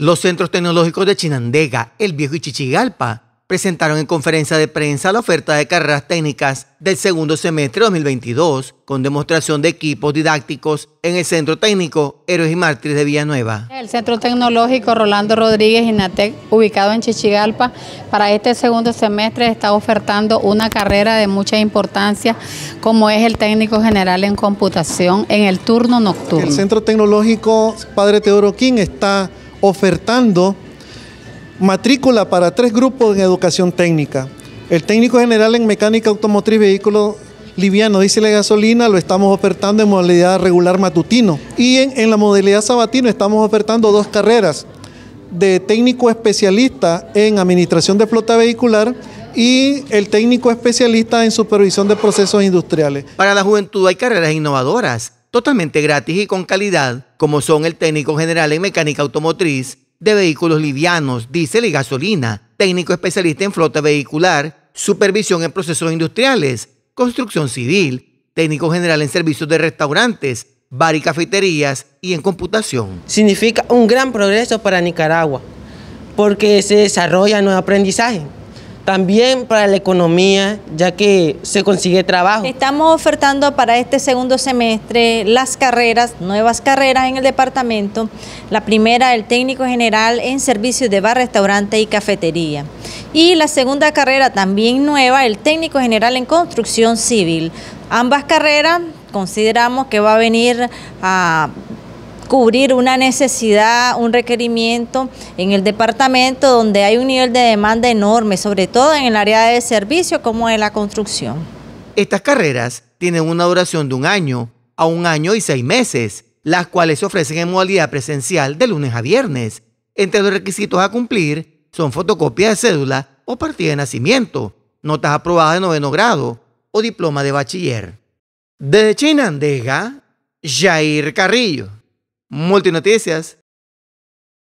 Los centros tecnológicos de Chinandega, El Viejo y Chichigalpa presentaron en conferencia de prensa la oferta de carreras técnicas del segundo semestre 2022 con demostración de equipos didácticos en el Centro Técnico Héroes y Mártires de Villanueva. El Centro Tecnológico Rolando Rodríguez Inatec, ubicado en Chichigalpa, para este segundo semestre está ofertando una carrera de mucha importancia como es el técnico general en computación en el turno nocturno. El Centro Tecnológico Padre Teodoro King está ofertando matrícula para tres grupos en educación técnica. El técnico general en mecánica automotriz vehículo liviano, dice la gasolina, lo estamos ofertando en modalidad regular matutino. Y en, en la modalidad sabatino estamos ofertando dos carreras de técnico especialista en administración de flota vehicular y el técnico especialista en supervisión de procesos industriales. Para la juventud hay carreras innovadoras totalmente gratis y con calidad, como son el técnico general en mecánica automotriz, de vehículos livianos, diésel y gasolina, técnico especialista en flota vehicular, supervisión en procesos industriales, construcción civil, técnico general en servicios de restaurantes, bar y cafeterías y en computación. Significa un gran progreso para Nicaragua, porque se desarrolla nuevo aprendizaje también para la economía, ya que se consigue trabajo. Estamos ofertando para este segundo semestre las carreras, nuevas carreras en el departamento. La primera, el técnico general en servicios de bar, restaurante y cafetería. Y la segunda carrera, también nueva, el técnico general en construcción civil. Ambas carreras consideramos que va a venir a cubrir una necesidad, un requerimiento en el departamento donde hay un nivel de demanda enorme, sobre todo en el área de servicio como en la construcción. Estas carreras tienen una duración de un año a un año y seis meses, las cuales se ofrecen en modalidad presencial de lunes a viernes. Entre los requisitos a cumplir son fotocopia de cédula o partida de nacimiento, notas aprobadas de noveno grado o diploma de bachiller. Desde Chinandega, Jair Carrillo. Multinoticias